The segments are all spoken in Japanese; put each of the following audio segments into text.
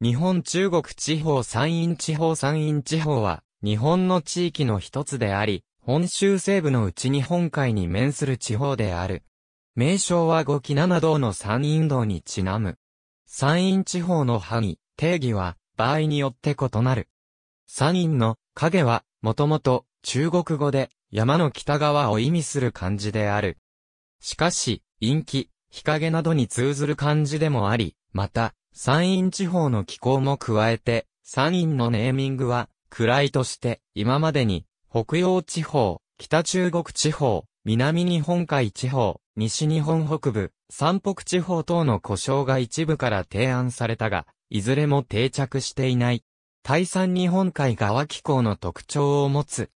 日本中国地方山陰地方山陰地方は、日本の地域の一つであり、本州西部のうち日本海に面する地方である。名称は五木七道の山陰道にちなむ。山陰地方の範囲、定義は、場合によって異なる。山陰の影は、もともと、中国語で、山の北側を意味する漢字である。しかし、陰気、日陰などに通ずる漢字でもあり、また、山陰地方の気候も加えて、山陰のネーミングは、位として、今までに、北洋地方、北中国地方、南日本海地方、西日本北部、山北地方等の故障が一部から提案されたが、いずれも定着していない。対山日本海側気候の特徴を持つ。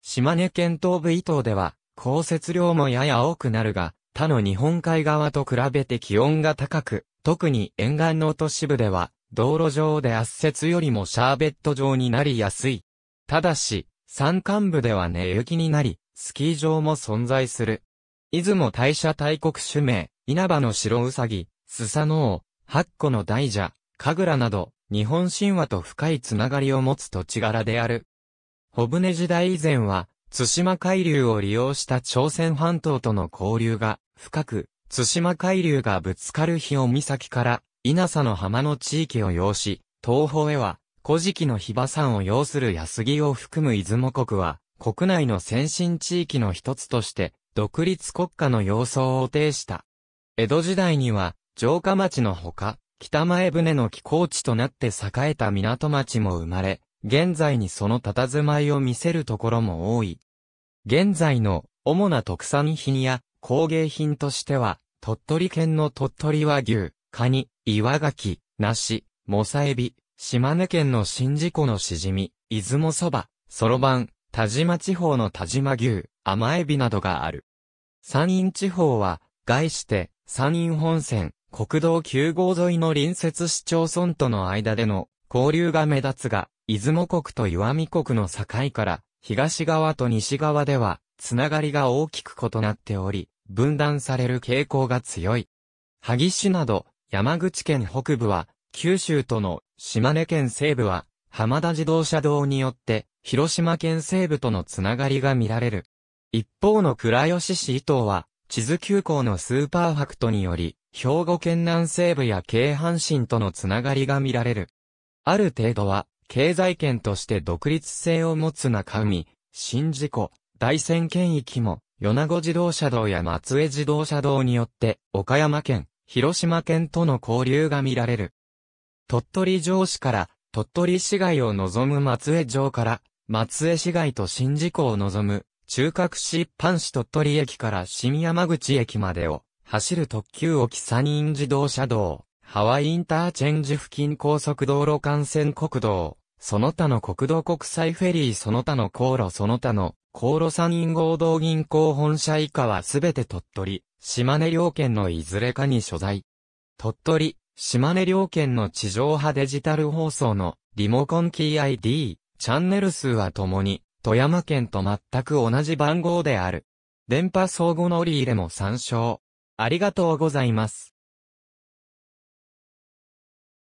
島根県東部伊東では、降雪量もやや多くなるが、他の日本海側と比べて気温が高く、特に沿岸の都市部では、道路上で圧雪よりもシャーベット状になりやすい。ただし、山間部では根雪になり、スキー場も存在する。出雲大社大国主名、稲葉の白うさぎ、スサノオ、八個の大蛇、神楽など、日本神話と深いつながりを持つ土地柄である。小舟時代以前は、対馬海流を利用した朝鮮半島との交流が深く、津島海流がぶつかる日を岬から稲佐の浜の地域を要し、東方へは古事記の日馬山を要する安木を含む出雲国は、国内の先進地域の一つとして、独立国家の様相を呈した。江戸時代には、城下町のほか、北前船の寄港地となって栄えた港町も生まれ、現在にその佇まいを見せるところも多い。現在の主な特産品や工芸品としては、鳥取県の鳥取和牛、カニ、岩ガキ、梨、モサエビ、島根県の宍道湖のしじみ、出雲そば、そろばん、田島地方の田島牛、甘エビなどがある。山陰地方は、概して、山陰本線、国道9号沿いの隣接市町村との間での交流が目立つが、出雲国と岩見国の境から、東側と西側では、つながりが大きく異なっており、分断される傾向が強い。萩市など、山口県北部は、九州との島根県西部は、浜田自動車道によって、広島県西部とのつながりが見られる。一方の倉吉市伊東は、地図急行のスーパーファクトにより、兵庫県南西部や京阪神とのつながりが見られる。ある程度は、経済圏として独立性を持つ中海、新事故、大仙県域も、米子自動車道や松江自動車道によって、岡山県、広島県との交流が見られる。鳥取城市から、鳥取市街を望む松江城から、松江市街と新宿を望む、中核市一般市鳥取駅から新山口駅までを、走る特急沖サーン自動車道、ハワイインターチェンジ付近高速道路幹線国道、その他の国道国際フェリーその他の航路その他の高炉山陰合同銀行本社以下はすべて鳥取、島根両県のいずれかに所在。鳥取、島根両県の地上波デジタル放送のリモコンキー ID、チャンネル数はともに、富山県と全く同じ番号である。電波相互乗り入れも参照。ありがとうございます。